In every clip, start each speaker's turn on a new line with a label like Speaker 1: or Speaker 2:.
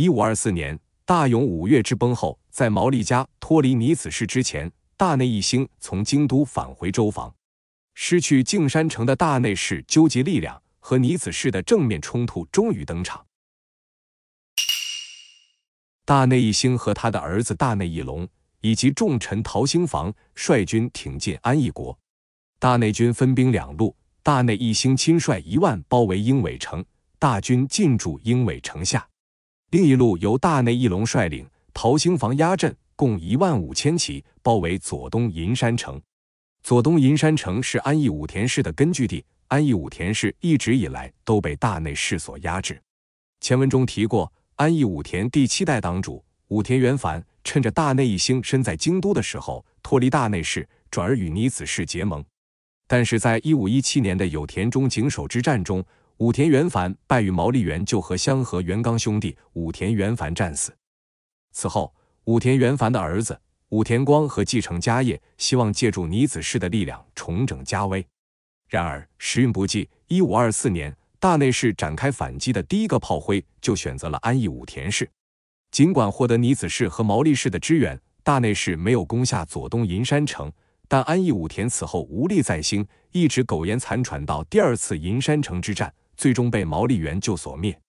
Speaker 1: 一五二四年，大永五月之崩后，在毛利家脱离尼子氏之前，大内义兴从京都返回周防，失去静山城的大内氏纠集力量，和尼子氏的正面冲突终于登场。大内义兴和他的儿子大内义隆以及重臣陶兴房率军挺进安义国，大内军分兵两路，大内义兴亲率一万包围英尾城，大军进驻英尾城下。另一路由大内义隆率领，桃兴房压阵，共一万五千骑，包围左东银山城。左东银山城是安义武田氏的根据地，安义武田氏一直以来都被大内氏所压制。前文中提过，安义武田第七代当主武田元繁，趁着大内义兴身在京都的时候，脱离大内氏，转而与尼子氏结盟。但是在一五一七年的有田中景守之战中，武田元繁败于毛利元就和相河元刚兄弟，武田元繁战死。此后，武田元繁的儿子武田光和继承家业，希望借助尼子氏的力量重整家威。然而时运不济，一五二四年，大内氏展开反击的第一个炮灰就选择了安艺武田氏。尽管获得尼子氏和毛利氏的支援，大内氏没有攻下左东银山城，但安艺武田此后无力再兴，一直苟延残喘到第二次银山城之战。最终被毛利元就所灭。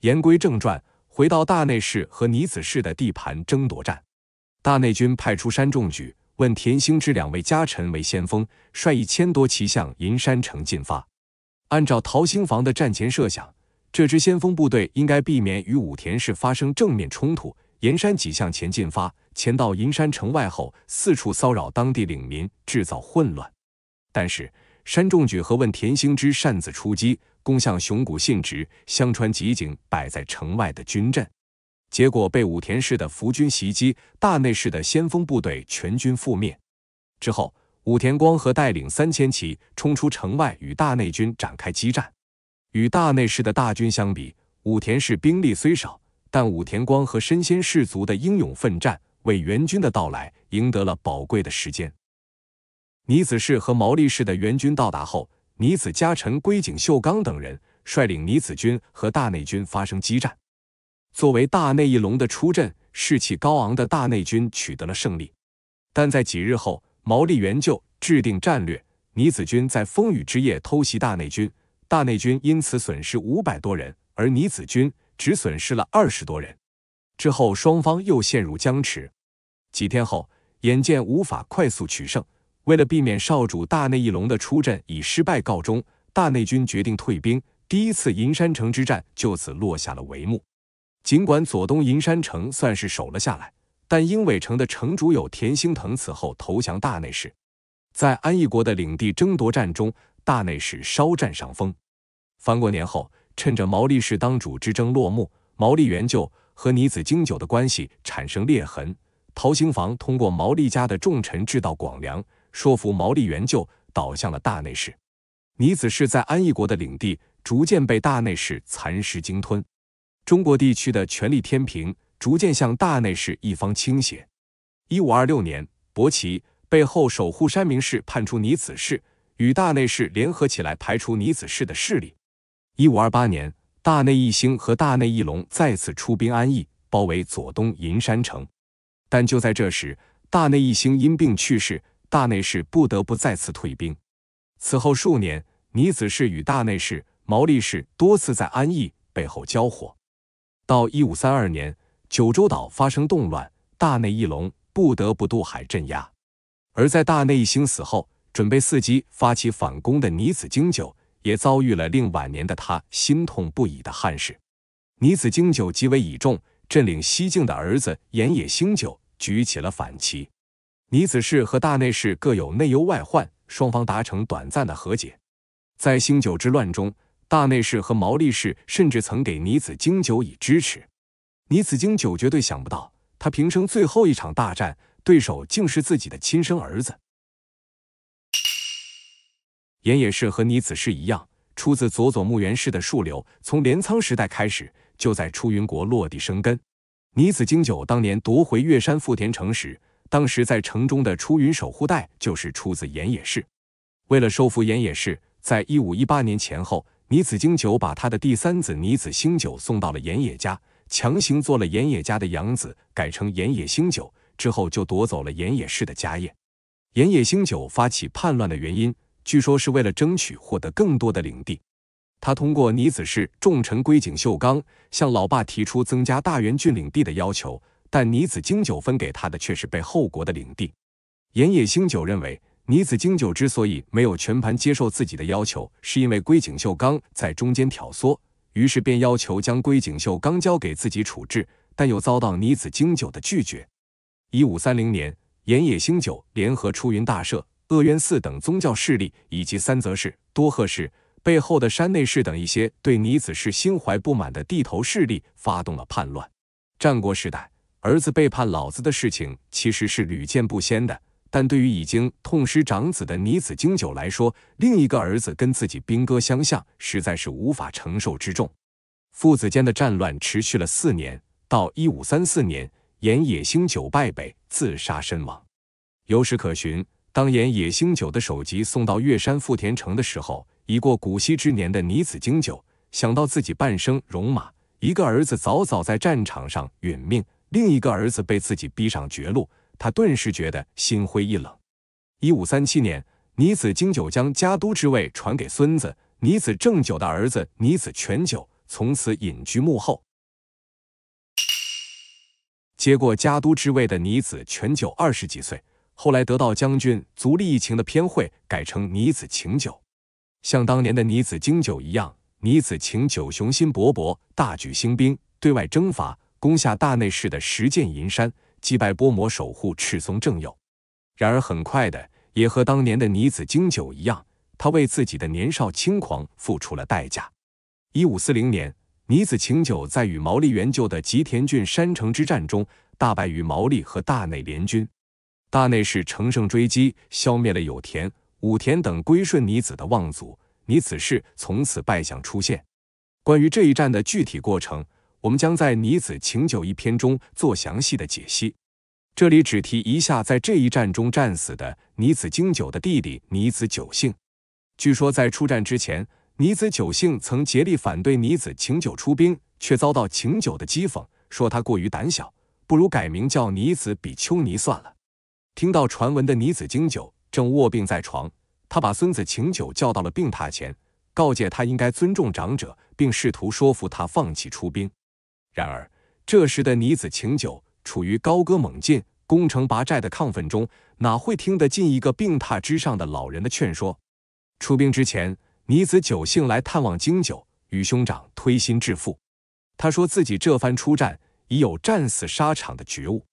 Speaker 1: 言归正传，回到大内氏和尼子氏的地盘争夺战，大内军派出山重举，问田兴之两位家臣为先锋，率一千多骑向银山城进发。按照陶兴房的战前设想，这支先锋部队应该避免与武田氏发生正面冲突，沿山脊向前进发，前到银山城外后，四处骚扰当地领民，制造混乱。但是，山重举和问田兴之擅自出击，攻向熊谷信直、相川吉景摆在城外的军阵，结果被武田氏的伏军袭击，大内氏的先锋部队全军覆灭。之后，武田光和带领三千骑冲出城外，与大内军展开激战。与大内氏的大军相比，武田氏兵力虽少，但武田光和身先士卒的英勇奋战，为援军的到来赢得了宝贵的时间。尼子氏和毛利氏的援军到达后，尼子家臣龟井秀刚等人率领尼子军和大内军发生激战。作为大内一龙的出阵，士气高昂的大内军取得了胜利。但在几日后，毛利援救制定战略，尼子军在风雨之夜偷袭大内军，大内军因此损失五百多人，而尼子军只损失了二十多人。之后双方又陷入僵持。几天后，眼见无法快速取胜。为了避免少主大内一龙的出阵以失败告终，大内军决定退兵。第一次银山城之战就此落下了帷幕。尽管左东银山城算是守了下来，但英伟城的城主有田兴腾此后投降大内氏。在安义国的领地争夺战中，大内氏稍占上风。翻过年后，趁着毛利氏当主之争落幕，毛利元就和尼子经久的关系产生裂痕。陶兴房通过毛利家的重臣制道广良。说服毛利援救，倒向了大内氏。尼子氏在安义国的领地逐渐被大内氏蚕食鲸吞，中国地区的权力天平逐渐向大内氏一方倾斜。一五二六年，伯奇背后守护山名氏叛出尼子氏，与大内氏联合起来排除尼子氏的势力。一五二八年，大内义兴和大内义隆再次出兵安义，包围左东银山城。但就在这时，大内义兴因病去世。大内氏不得不再次退兵。此后数年，尼子氏与大内氏、毛利氏多次在安邑、背后交火。到一五三二年，九州岛发生动乱，大内义隆不得不渡海镇压。而在大内义兴死后，准备伺机发起反攻的尼子京久，也遭遇了令晚年的他心痛不已的憾事。尼子京久极为倚重、镇领西境的儿子岩野兴久，举起了反旗。尼子氏和大内氏各有内忧外患，双方达成短暂的和解。在兴九之乱中，大内氏和毛利氏甚至曾给尼子京久以支持。尼子京久绝对想不到，他平生最后一场大战，对手竟是自己的亲生儿子。岩野氏和尼子氏一样，出自佐佐木原氏的庶流，从镰仓时代开始就在出云国落地生根。尼子京久当年夺回越山富田城时，当时在城中的出云守护带就是出自岩野氏。为了收服岩野氏，在一五一八年前后，尼子京九把他的第三子尼子星九送到了岩野家，强行做了岩野家的养子，改成岩野星九之后就夺走了岩野氏的家业。岩野星九发起叛乱的原因，据说是为了争取获得更多的领地。他通过尼子氏重臣龟井秀纲向老爸提出增加大原郡领地的要求。但尼子经久分给他的却是被后国的领地。岩野星九认为，尼子经久之所以没有全盘接受自己的要求，是因为龟井秀刚在中间挑唆，于是便要求将龟井秀刚交给自己处置，但又遭到尼子经久的拒绝。一五三零年，岩野星九联合出云大社、恶渊寺等宗教势力，以及三泽市、多贺市。背后的山内氏等一些对尼子氏心怀不满的地头势力，发动了叛乱。战国时代。儿子背叛老子的事情其实是屡见不鲜的，但对于已经痛失长子的尼子京久来说，另一个儿子跟自己兵戈相向，实在是无法承受之重。父子间的战乱持续了四年，到一五三四年，岩野星久败北，自杀身亡。有史可循，当岩野星久的首级送到月山富田城的时候，已过古稀之年的尼子京久想到自己半生戎马，一个儿子早早在战场上殒命。另一个儿子被自己逼上绝路，他顿时觉得心灰意冷。一五三七年，尼子经久将家督之位传给孙子尼子正久的儿子尼子全久，从此隐居幕后。接过家督之位的尼子全久二十几岁，后来得到将军足利义晴的偏讳，改成尼子晴久。像当年的尼子经久一样，尼子晴久雄心勃勃，大举兴兵，对外征伐。攻下大内市的十剑银山，击败波摩守护赤松正佑。然而，很快的，也和当年的尼子经久一样，他为自己的年少轻狂付出了代价。一五四零年，尼子晴久在与毛利元就的吉田郡山城之战中大败于毛利和大内联军，大内氏乘胜追击，消灭了有田、武田等归顺尼子的望族，尼子氏从此败象出现。关于这一战的具体过程。我们将在尼子情久一篇中做详细的解析，这里只提一下，在这一战中战死的尼子经久的弟弟尼子久幸。据说在出战之前，尼子久幸曾竭力反对尼子请久出兵，却遭到请久的讥讽，说他过于胆小，不如改名叫尼子比丘尼算了。听到传闻的尼子经久正卧病在床，他把孙子请久叫到了病榻前，告诫他应该尊重长者，并试图说服他放弃出兵。然而，这时的女子景久处于高歌猛进、攻城拔寨的亢奋中，哪会听得进一个病榻之上的老人的劝说？出兵之前，女子酒幸来探望京九，与兄长推心置腹。他说自己这番出战，已有战死沙场的觉悟。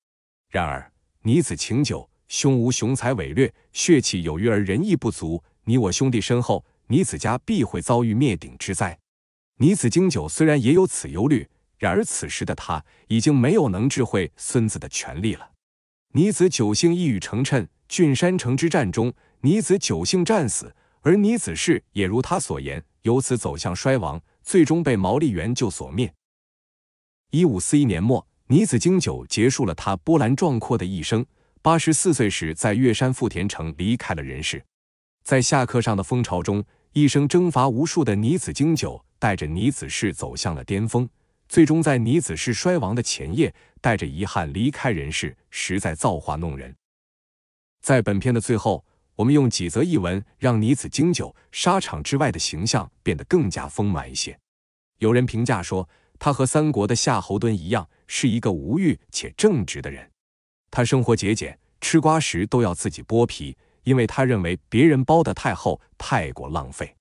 Speaker 1: 然而，女子景久胸无雄才伟略，血气有余而仁义不足。你我兄弟身后，你子家必会遭遇灭顶之灾。女子京久虽然也有此忧虑。然而，此时的他已经没有能智慧孙子的权利了。尼子九姓一语成谶，郡山城之战中，尼子九姓战死，而尼子氏也如他所言，由此走向衰亡，最终被毛利元就所灭。一五四一年末，尼子经久结束了他波澜壮阔的一生。八十四岁时，在月山富田城离开了人世。在下课上的风潮中，一生征伐无数的尼子经久带着尼子氏走向了巅峰。最终在倪子氏衰亡的前夜，带着遗憾离开人世，实在造化弄人。在本片的最后，我们用几则译文，让倪子经久沙场之外的形象变得更加丰满一些。有人评价说，他和三国的夏侯惇一样，是一个无欲且正直的人。他生活节俭，吃瓜时都要自己剥皮，因为他认为别人剥得太厚，太过浪费。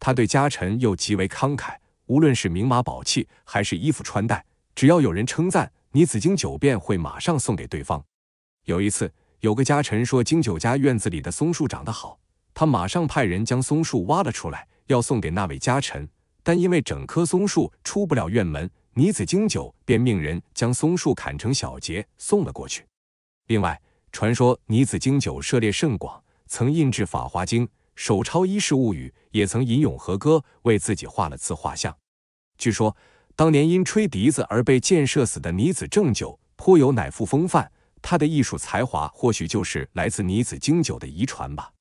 Speaker 1: 他对家臣又极为慷慨。无论是名马宝器还是衣服穿戴，只要有人称赞，倪子经九便会马上送给对方。有一次，有个家臣说经九家院子里的松树长得好，他马上派人将松树挖了出来，要送给那位家臣。但因为整棵松树出不了院门，倪子经九便命人将松树砍成小节送了过去。另外，传说倪子经九涉猎甚广，曾印制《法华经》。手抄《伊势物语》，也曾吟咏和歌，为自己画了自画像。据说，当年因吹笛子而被箭射死的女子正久，颇有乃父风范。他的艺术才华，或许就是来自女子经久的遗传吧。